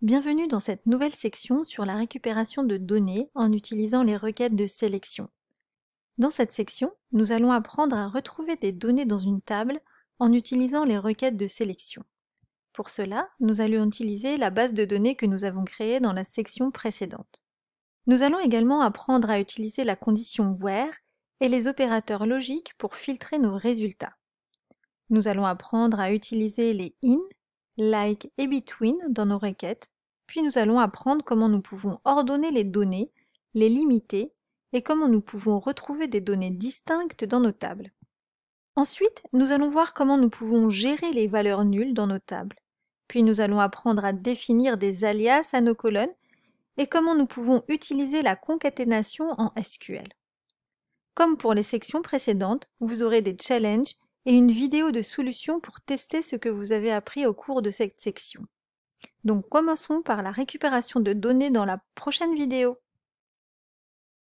Bienvenue dans cette nouvelle section sur la récupération de données en utilisant les requêtes de sélection. Dans cette section, nous allons apprendre à retrouver des données dans une table en utilisant les requêtes de sélection. Pour cela, nous allons utiliser la base de données que nous avons créée dans la section précédente. Nous allons également apprendre à utiliser la condition WHERE et les opérateurs logiques pour filtrer nos résultats. Nous allons apprendre à utiliser les IN like et between dans nos requêtes, puis nous allons apprendre comment nous pouvons ordonner les données, les limiter et comment nous pouvons retrouver des données distinctes dans nos tables. Ensuite, nous allons voir comment nous pouvons gérer les valeurs nulles dans nos tables. Puis nous allons apprendre à définir des alias à nos colonnes et comment nous pouvons utiliser la concaténation en SQL. Comme pour les sections précédentes, vous aurez des challenges et une vidéo de solution pour tester ce que vous avez appris au cours de cette section. Donc commençons par la récupération de données dans la prochaine vidéo.